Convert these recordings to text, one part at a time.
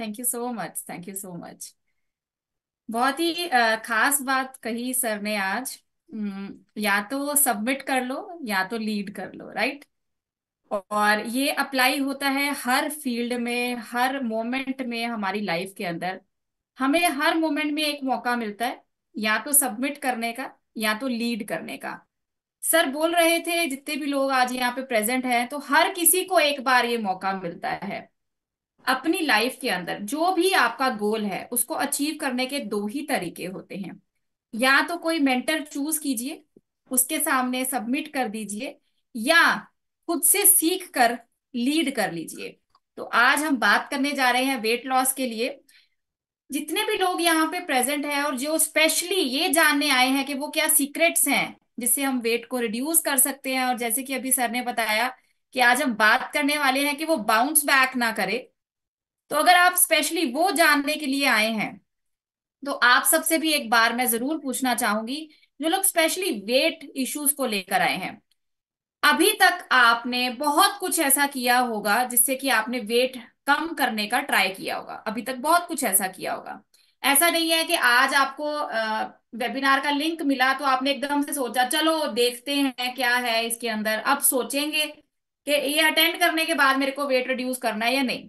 thank you so much thank you so much बहुत ही खास बात कही सर ने आज या तो सबमिट कर लो या तो लीड कर लो राइट और ये अप्लाई होता है हर फील्ड में हर मोमेंट में हमारी लाइफ के अंदर हमें हर मोमेंट में एक मौका मिलता है या तो सबमिट करने का या तो लीड करने का सर बोल रहे थे जितने भी लोग आज यहाँ पे प्रेजेंट हैं तो हर किसी को एक बार ये मौका मिलता है अपनी लाइफ के अंदर जो भी आपका गोल है उसको अचीव करने के दो ही तरीके होते हैं या तो कोई मेंटर चूज कीजिए उसके सामने सबमिट कर दीजिए या खुद से सीख कर लीड कर लीजिए तो आज हम बात करने जा रहे हैं वेट लॉस के लिए जितने भी लोग यहाँ पे प्रेजेंट हैं और जो स्पेशली ये जानने आए हैं कि वो क्या सीक्रेट्स हैं जिससे हम वेट को रिड्यूस कर सकते हैं और जैसे कि अभी सर ने बताया कि आज हम बात करने वाले हैं कि वो बाउंस बैक ना करे तो अगर आप स्पेशली वो जानने के लिए आए हैं तो आप सबसे भी एक बार मैं जरूर पूछना चाहूंगी जो लोग स्पेशली वेट इश्यूज को लेकर आए हैं अभी तक आपने बहुत कुछ ऐसा किया होगा जिससे कि आपने वेट कम करने का ट्राई किया होगा अभी तक बहुत कुछ ऐसा किया होगा ऐसा नहीं है कि आज आपको वेबिनार का लिंक मिला तो आपने एकदम से सोचा चलो देखते हैं क्या है इसके अंदर अब सोचेंगे कि ये अटेंड करने के बाद मेरे को वेट रिड्यूस करना है या नहीं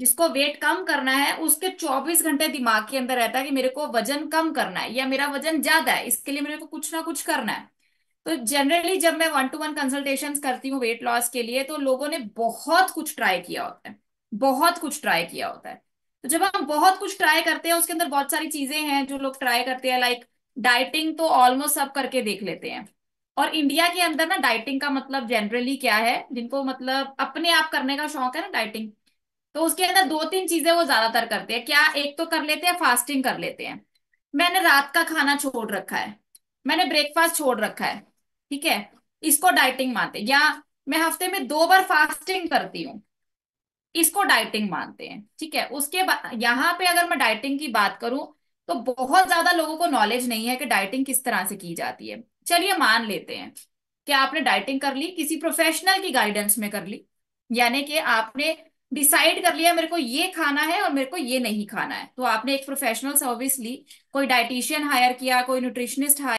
जिसको वेट कम करना है उसके 24 घंटे दिमाग के अंदर रहता है कि मेरे को वजन कम करना है या मेरा वजन ज्यादा है इसके लिए मेरे को कुछ ना कुछ करना है तो जनरली जब मैं वन टू वन कंसल्टेशन करती हूँ वेट लॉस के लिए तो लोगों ने बहुत कुछ ट्राई किया होता है बहुत कुछ ट्राई किया होता है तो जब हम बहुत कुछ ट्राई करते हैं उसके अंदर बहुत सारी चीजें हैं जो लोग ट्राई करते हैं लाइक डाइटिंग तो ऑलमोस्ट सब करके देख लेते हैं और इंडिया के अंदर ना डाइटिंग का मतलब जनरली क्या है जिनको मतलब अपने आप करने का शौक है ना डाइटिंग तो उसके अंदर दो तीन चीजें वो ज्यादातर करते हैं क्या एक तो कर लेते हैं फास्टिंग कर लेते हैं मैंने रात का खाना छोड़ रखा है मैंने ब्रेकफास्ट छोड़ रखा है ठीक है इसको डाइटिंग मानते हैं या मैं हफ्ते में दो बार फास्टिंग करती हूँ इसको डाइटिंग मानते हैं ठीक है उसके बाद यहाँ पे अगर मैं डाइटिंग की बात करूं तो बहुत ज्यादा लोगों को नॉलेज नहीं है कि डाइटिंग किस तरह से की जाती है चलिए मान लेते हैं कि आपने डाइटिंग कर ली किसी प्रोफेशनल की गाइडेंस में कर ली यानी कि आपने डिसाइड कर लिया मेरे को ये खाना है और मेरे को ये नहीं खाना है तो आपने एक प्रोफेशनल सर्विस ली कोई डाइटिशियन हायर किया कोई न्यूट्रिशनिस्ट हायर